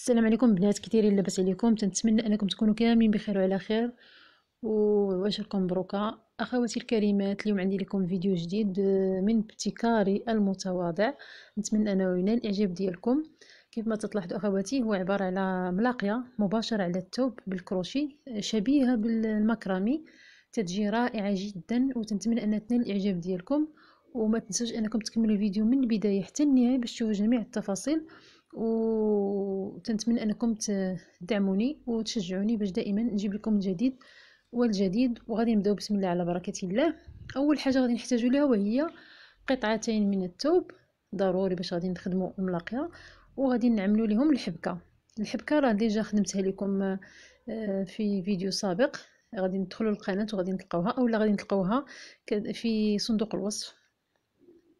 السلام عليكم بنات كثيرين لاباس عليكم تنتمنى انكم تكونوا كاملين بخير وعلى خير وعشركم مبروكه اخواتي الكريمات اليوم عندي لكم فيديو جديد آه، من ابتكاري المتواضع نتمنى انه ينال الاعجاب ديالكم كيف ما تلاحظوا اخواتي هو عباره على ملاقيه مباشره على الثوب بالكروشي آه، شبيهه بالمكرمي تتجي رائعه جدا وتنتمنى ان تنال الاعجاب ديالكم وما تنسوش انكم تكملوا الفيديو من البدايه حتى النهايه باش تشوفوا جميع التفاصيل وتنتمنى انكم تدعموني وتشجعوني باش دائما نجيب لكم الجديد والجديد وغادي نبداو بسم الله على بركه الله اول حاجه غادي نحتاجو لها وهي قطعتين من الثوب ضروري باش غادي نخدمو الملاقيه وغادي نعملو لهم الحبكه الحبكه راه ديجا خدمتها لكم آه، في فيديو سابق غادي ندخلوا القناه وغادي نلقاوها اولا غادي نلقاوها في صندوق الوصف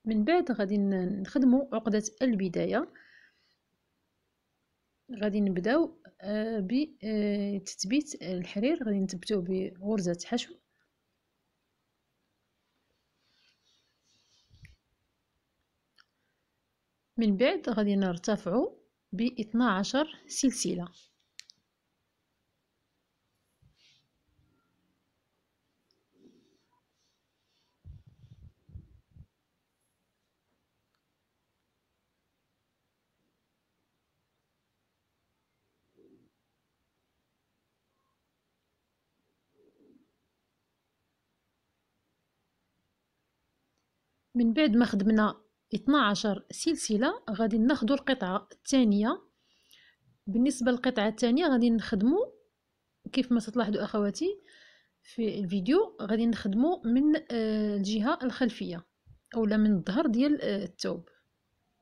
من بعد غادي نخدموا عقده البدايه غادي نبداو آه، بتثبيت آه، الحرير غادي نثبتوه بغرزة حشو من بعد غادي نرتفعو ب 12 سلسله من بعد ما خدمنا 12 سلسله غادي ناخدو القطعه الثانيه بالنسبه للقطعه الثانيه غادي نخدمو كيف ما تلاحظوا اخواتي في الفيديو غادي نخدمو من آه، الجهه الخلفيه اولا من الظهر ديال آه، الثوب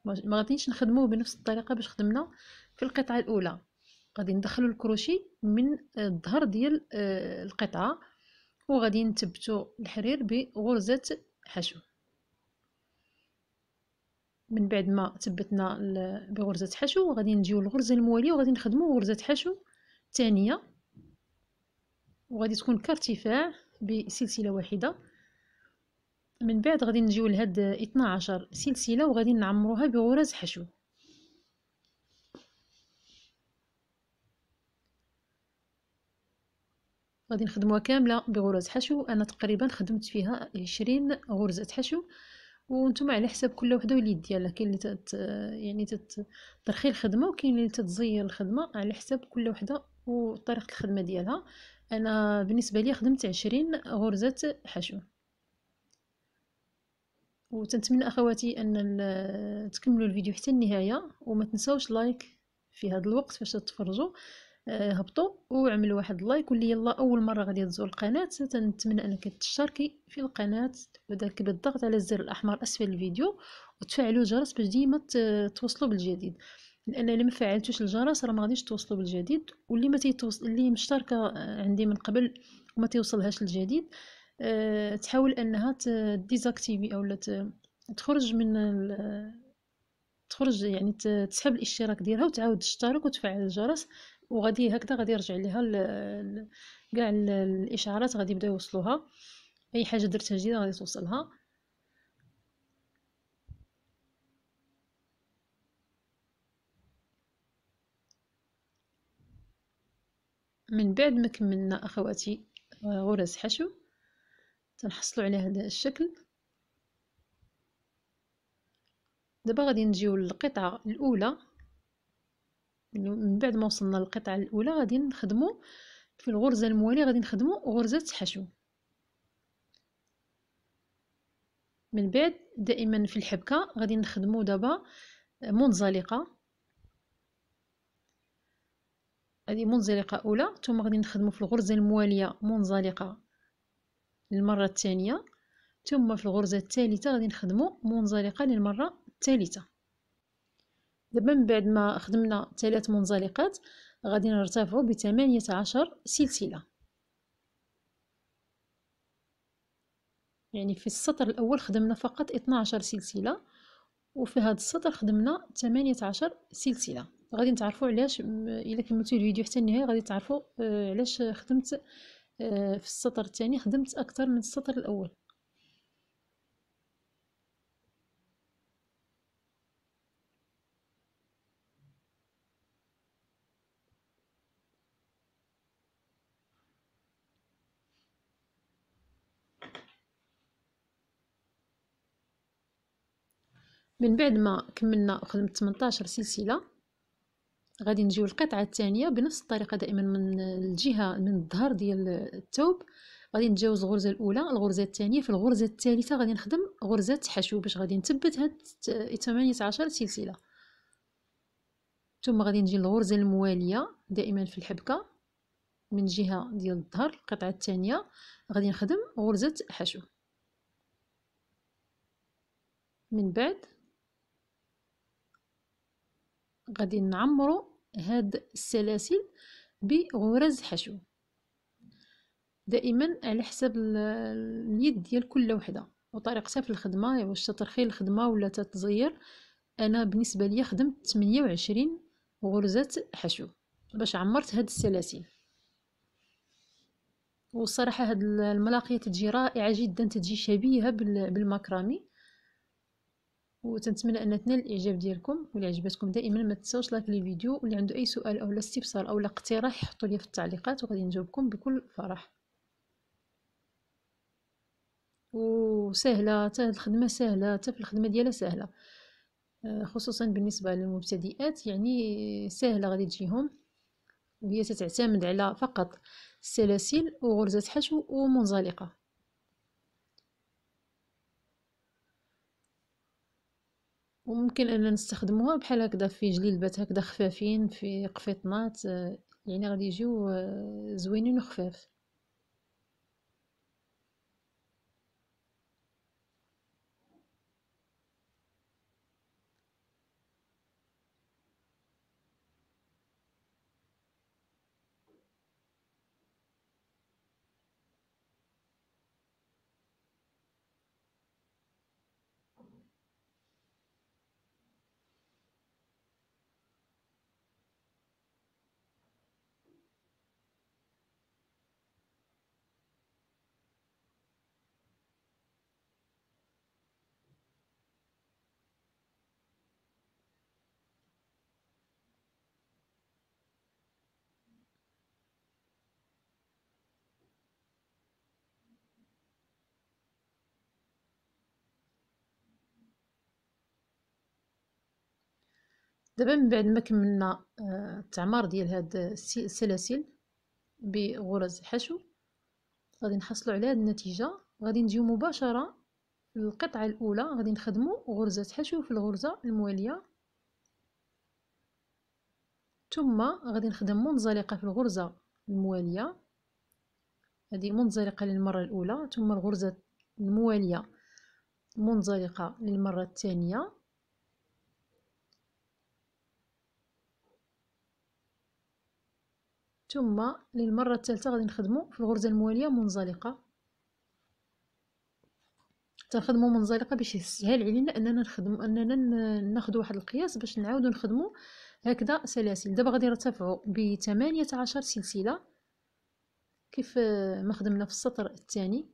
ما غاديش نخدموه بنفس الطريقه باش خدمنا في القطعه الاولى غادي ندخلو الكروشي من آه، الظهر ديال القطعه وغادي نثبتو الحرير بغرزه حشو من بعد ما ثبتنا بغرزه حشو غادي نجيو الغرزة المواليه وغادي نخدمو غرزه حشو تانية وغادي تكون كارتفاع بسلسله واحده من بعد غادي نجيو لهاد 12 سلسله وغادي نعمروها بغرز حشو غادي نخدموها كامله بغرز حشو انا تقريبا خدمت فيها 20 غرزه حشو وانتم على حساب كل وحده واليد ديالها كاين اللي تت يعني تترخي الخدمه وكاين اللي تتزير الخدمه على حساب كل وحده وطريقه الخدمه ديالها انا بالنسبه لي خدمت عشرين غرزه حشو وتنتمنى اخواتي ان تكملوا الفيديو حتى النهايه وما تنساوش لايك في هذا الوقت فاش تتفرجوا آه، هبطوا وعملوا واحد اللايك واللي يلا اول مره غادي تزور القناه تنتمنى انك تشتركي في القناه وذاك بالضغط على الزر الاحمر اسفل الفيديو وتفعلوا الجرس باش ديما توصلوا بالجديد لان اللي ما فعلتوش الجرس راه ما غاديش توصلوا بالجديد واللي ما تيتوصل اللي مشتركه عندي من قبل وما توصلهاش الجديد أه تحاول انها ديزاكتيفي اولا تخرج من تخرج يعني تسحب الاشتراك ديالها وتعاود تشترك وتفعل الجرس وغادي هكذا غادي يرجع ليها كاع الاشعارات غادي يبداو يوصلوها اي حاجه درتها جديده غادي توصلها من بعد ما كملنا اخواتي آه، غرز حشو تنحصلوا على هذا الشكل دابا غادي نجيو للقطعه الاولى من بعد ما وصلنا للقطعه الاولى غادي نخدمو في الغرزه المواليه غادي نخدمو غرزه حشو من بعد دائما في الحبكه غادي نخدمو دابا منزلقه هذه منزلقه اولى ثم غادي نخدمو في الغرزه المواليه منزلقه للمره الثانيه ثم في الغرزه الثالثه غادي نخدمو منزلقه للمره الثالثه دابا من بعد ما خدمنا ثلاث منزلقات غادي نرتفعوا ب عشر سلسله يعني في السطر الاول خدمنا فقط 12 سلسله وفي هذا السطر خدمنا 18 سلسله غادي نتعرفوا علاش الا كملتوا الفيديو حتى النهايه غادي تعرفوا آه، علاش خدمت آه، في السطر الثاني خدمت اكثر من السطر الاول من بعد ما كملنا خدمت 18 سلسله غادي نجيو القطعه الثانيه بنفس الطريقه دائما من الجهه من الظهر ديال الثوب غادي نتجاوز الغرزه الاولى الغرزه الثانيه في الغرزه الثالثه غادي نخدم غرزه حشو باش غادي نثبت هاد 18 سلسله ثم غادي نجي للغرزه المواليه دائما في الحبكه من جهه ديال الظهر القطعه الثانيه غادي نخدم غرزه حشو من بعد غادي نعمرو هاد السلاسل بغرز حشو دائما على حساب اليد ديال كل وحده وطريقتها في الخدمه واش تترخيل الخدمه ولا تتزير انا بالنسبه ليا خدمت 28 غرزه حشو باش عمرت هاد السلاسل وصراحه هاد الملاقيه تجي رائعه جدا تجي شبيهه بالمكرمي وتنتمنى ان تنال الاعجاب ديالكم ولا عجبتكم دائما ما تنساوش لايك للفيديو واللي عنده اي سؤال او استفسار او اقتراح حطوا لي في التعليقات وغادي نجاوبكم بكل فرح وسهله حتى الخدمه سهله حتى في الخدمه ديالها سهله آه، خصوصا بالنسبه للمبتدئات يعني سهله غادي تجيهم وهي تتعتمد على فقط السلاسل وغرزه حشو ومنزلقه وممكن اننا نستخدموها بحال هكذا في جليلبات هكذا خفافين في قفيطنات آه، يعني غادي يجيو آه، زوينين وخفاف دابا من بعد ما كملنا آه، التعمار ديال هاد السلاسل بغرز الحشو غادي نحصلوا على هاد النتيجه غادي نجيو مباشره للقطعه الاولى غادي نخدمو غرزه حشو في الغرزه المواليه ثم غادي نخدم منزلقه في الغرزه المواليه هذه منزلقه للمره الاولى ثم الغرزه المواليه منزلقه للمره الثانيه ثم للمرة الثالثة غادي نخدمو في الغرزة الموالية منزلقة تنخدمو منزلقة باش يسهل علينا اننا نخدم اننا ناخدو واحد القياس باش نعاودو نخدمو هكذا سلاسل دابا غادي نرتفعو بثمانية عشر سلسلة كيف ما خدمنا في السطر الثاني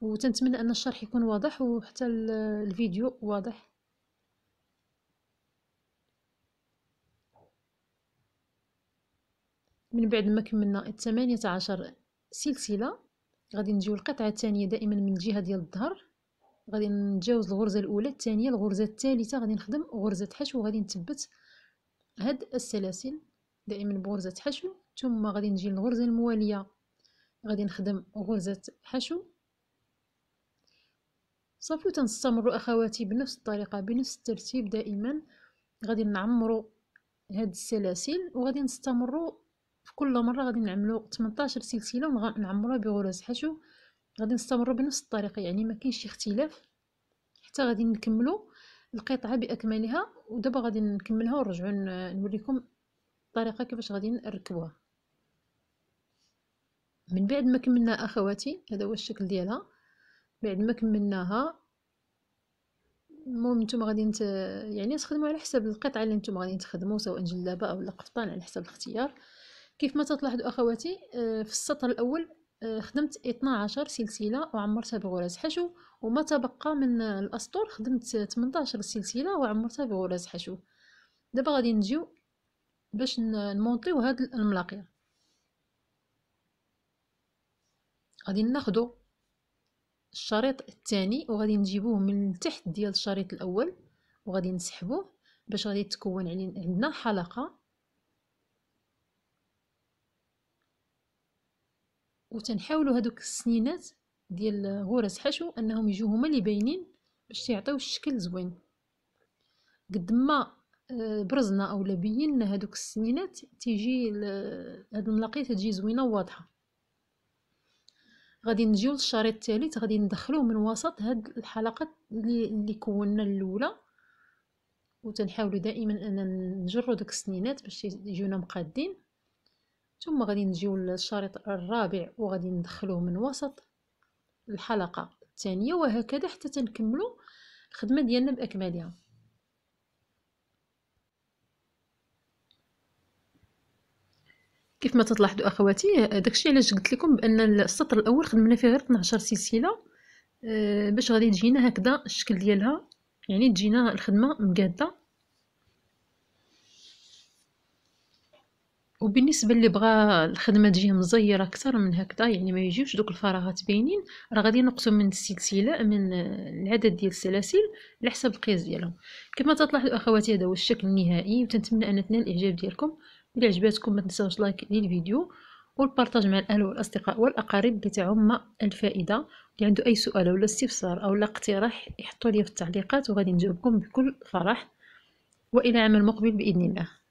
وتنتمنى ان الشرح يكون واضح وحتى الفيديو واضح من بعد ما كملنا الثمانية عشر سلسلة غادي نجيو القطعة الثانية دائما من الجهة ديال الظهر غادي نتجاوز الغرزة الأولى الثانية الغرزة الثالثة غادي نخدم غرزة حشو غادي نثبت هاد السلاسل دائما بغرزة حشو ثم غادي نجي للغرزة الموالية غادي نخدم غرزة حشو صافي وتنستمروا اخواتي بنفس الطريقه بنفس الترتيب دائما غادي نعمروا هاد السلاسل وغادي نستمروا في كل مره غادي نعملو 18 سلسله ونعمروها بغرز حشو غادي نستمروا بنفس الطريقه يعني ما كاينش شي اختلاف حتى غادي نكملو القطعه باكملها ودابا غادي نكملها ونرجعو نوريكم الطريقه كيفاش غادي نركبوها من بعد ما كملنا اخواتي هذا هو الشكل ديالها بعد ما كملناها المهم نتوما غادي نت... يعني تخدموا على حساب القطعه اللي نتوما غادي تخدموا سواء جلابه او قفطان على حساب الاختيار كيف ما تلاحظوا اخواتي آه، في السطر الاول آه، خدمت 12 سلسله وعمرتها بغرز حشو وما تبقى من الاسطر خدمت 18 سلسله وعمرتها بغرز حشو دابا غادي نجيو باش نمونطيو هاد الملاقيه غادي ناخدو الشريط الثاني وغادي نجيبوه من تحت ديال الشريط الاول وغادي نسحبوه باش غادي تكون عندنا حلقه وتنحاولوا هذوك السنينات ديال غرز حشو انهم يجوا هما اللي باينين باش يعطيو الشكل زوين قد ما آه، برزنا اولا بينا هذوك السنينات تيجي هاد الملاقيه تجي زوينه وواضحه غادي نجيو للشريط الثالث غادي ندخلوه من وسط هاد الحلقه اللي كونا الاولى وتنحاولوا دائما اننا نجروا دوك السنينات باش يجيونا مقادين ثم غادي نجيو للشريط الرابع وغادي ندخلوه من وسط الحلقه الثانيه وهكذا حتى تنكملوا الخدمه ديالنا باكملها كيف ما تلاحظوا اخواتي داكشي علاش قلت لكم بان السطر الاول خدمنا فيه غير 12 سلسله آه، باش غادي تجينا هكذا الشكل ديالها يعني تجينا الخدمه مقاده وبالنسبه اللي بغى الخدمه تجيه مزيره اكثر من هكذا يعني ما يجيوش دوك الفراغات باينين راه غادي نقصوا من السلسله من العدد ديال السلاسل على حسب القياس ديالهم كما تلاحظوا اخواتي هذا هو الشكل النهائي وتنتمنى ان تنال الاعجاب ديالكم الى عجباتكم ما تنساوش لايك للفيديو والبارطاج مع الاهل والاصدقاء والاقارب لتعم الفائده اللي عنده اي سؤال ولا استفسار او لا اقتراح يحطوا لي في التعليقات وغادي نجاوبكم بكل فرح والى عمل مقبل باذن الله